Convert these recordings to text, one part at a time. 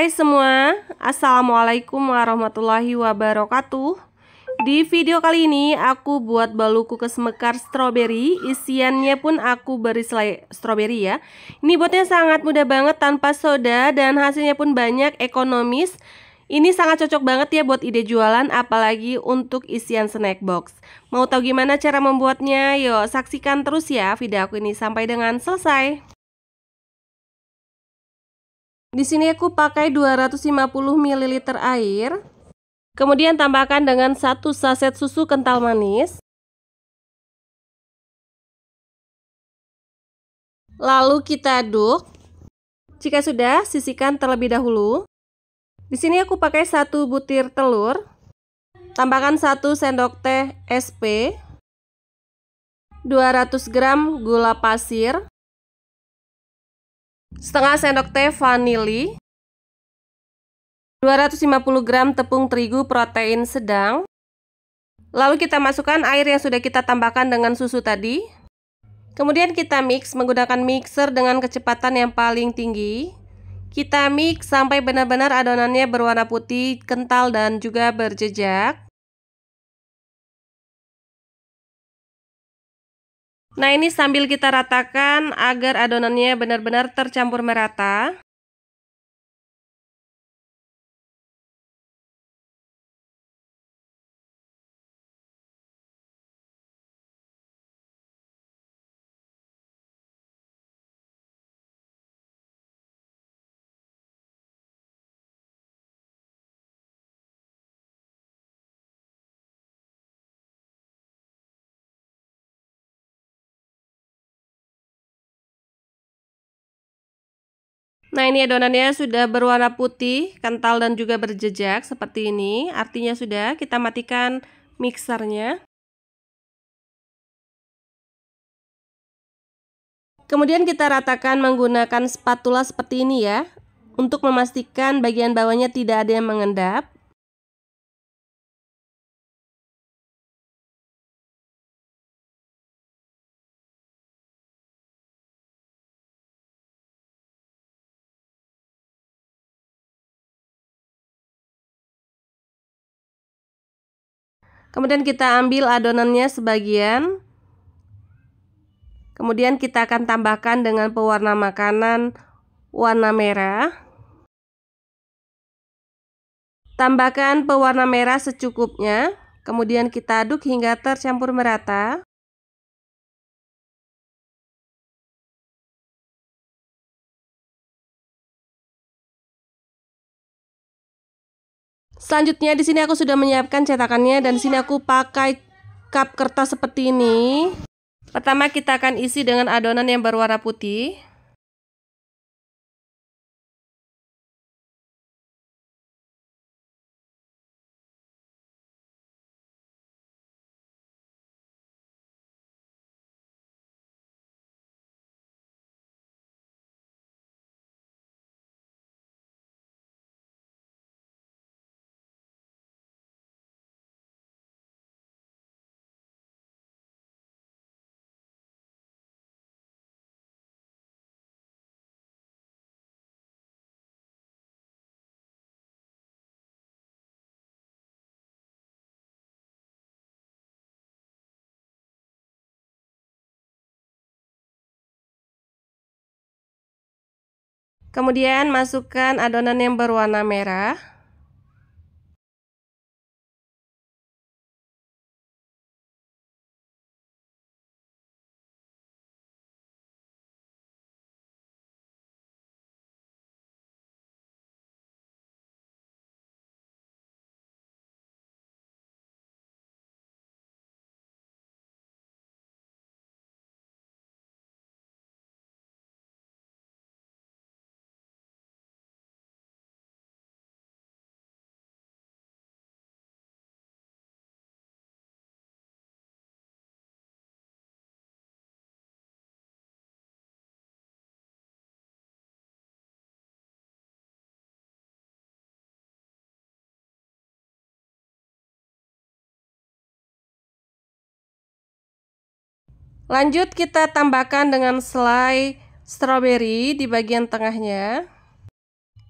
Hai semua, Assalamualaikum warahmatullahi wabarakatuh Di video kali ini aku buat baluku kesemekar stroberi Isiannya pun aku beri selai stroberi ya Ini buatnya sangat mudah banget tanpa soda dan hasilnya pun banyak ekonomis ini sangat cocok banget ya buat ide jualan apalagi untuk isian snack box. Mau tahu gimana cara membuatnya? Yuk saksikan terus ya video aku ini sampai dengan selesai. Di sini aku pakai 250 ml air. Kemudian tambahkan dengan 1 saset susu kental manis. Lalu kita aduk. Jika sudah, sisihkan terlebih dahulu. Di sini aku pakai 1 butir telur. Tambahkan 1 sendok teh SP. 200 gram gula pasir setengah sendok teh vanili, 250 gram tepung terigu protein sedang. Lalu kita masukkan air yang sudah kita tambahkan dengan susu tadi. Kemudian kita mix menggunakan mixer dengan kecepatan yang paling tinggi. Kita mix sampai benar-benar adonannya berwarna putih, kental dan juga berjejak. Nah ini sambil kita ratakan agar adonannya benar-benar tercampur merata. Nah ini adonannya sudah berwarna putih, kental dan juga berjejak seperti ini. Artinya sudah kita matikan mixernya. Kemudian kita ratakan menggunakan spatula seperti ini ya. Untuk memastikan bagian bawahnya tidak ada yang mengendap, Kemudian kita ambil adonannya sebagian. Kemudian kita akan tambahkan dengan pewarna makanan warna merah. Tambahkan pewarna merah secukupnya, kemudian kita aduk hingga tercampur merata. Selanjutnya di sini aku sudah menyiapkan cetakannya dan di sini aku pakai cup kertas seperti ini. Pertama kita akan isi dengan adonan yang berwarna putih. Kemudian masukkan adonan yang berwarna merah. Lanjut kita tambahkan dengan selai strawberry di bagian tengahnya.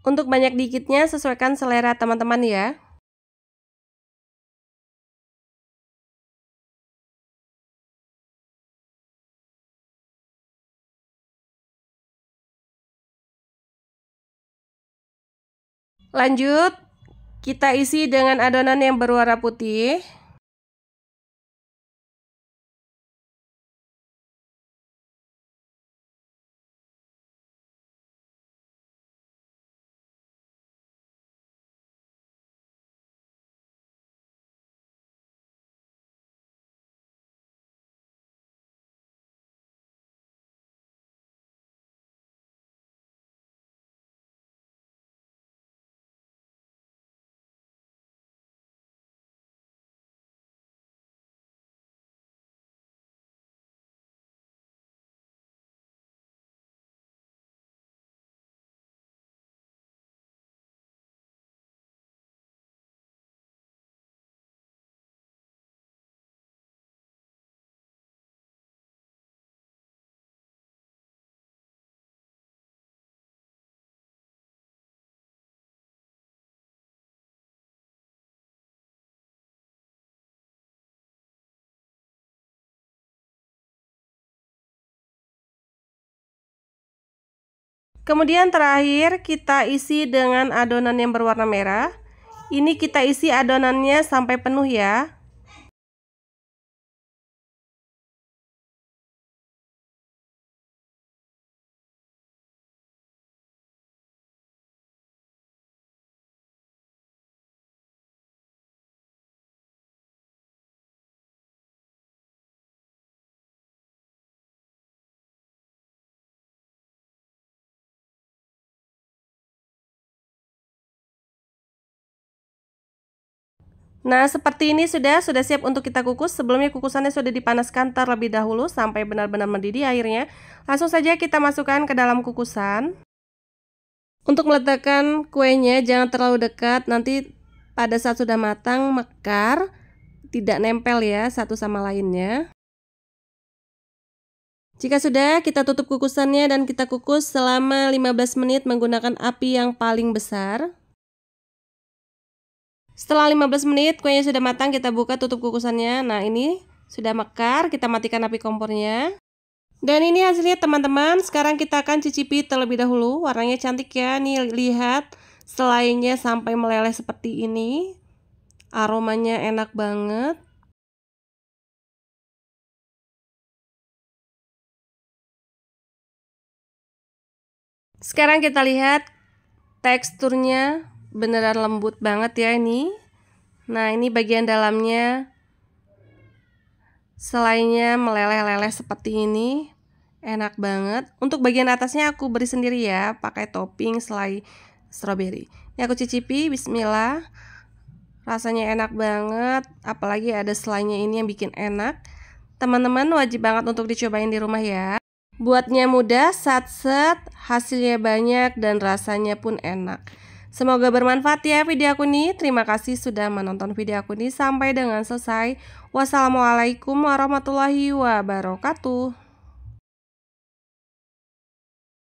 Untuk banyak dikitnya sesuaikan selera teman-teman ya. Lanjut, kita isi dengan adonan yang berwarna putih. Kemudian terakhir kita isi dengan adonan yang berwarna merah. Ini kita isi adonannya sampai penuh ya. Nah, seperti ini sudah sudah siap untuk kita kukus. Sebelumnya kukusannya sudah dipanaskan terlebih dahulu sampai benar-benar mendidih airnya. Langsung saja kita masukkan ke dalam kukusan. Untuk meletakkan kuenya jangan terlalu dekat, nanti pada saat sudah matang mekar, tidak nempel ya satu sama lainnya. Jika sudah, kita tutup kukusannya dan kita kukus selama 15 menit menggunakan api yang paling besar. Setelah 15 menit kuenya sudah matang kita buka tutup kukusannya. Nah ini sudah mekar kita matikan api kompornya. Dan ini hasilnya teman-teman. Sekarang kita akan cicipi terlebih dahulu. Warnanya cantik ya. Nih lihat selainnya sampai meleleh seperti ini. Aromanya enak banget. Sekarang kita lihat teksturnya beneran lembut banget ya ini nah ini bagian dalamnya selainnya meleleh-leleh seperti ini enak banget untuk bagian atasnya aku beri sendiri ya pakai topping selai strawberry ini aku cicipi bismillah rasanya enak banget apalagi ada selainya ini yang bikin enak teman-teman wajib banget untuk dicobain di rumah ya buatnya mudah, satset, hasilnya banyak dan rasanya pun enak Semoga bermanfaat ya video aku ini. Terima kasih sudah menonton video aku ini sampai dengan selesai. Wassalamualaikum warahmatullahi wabarakatuh.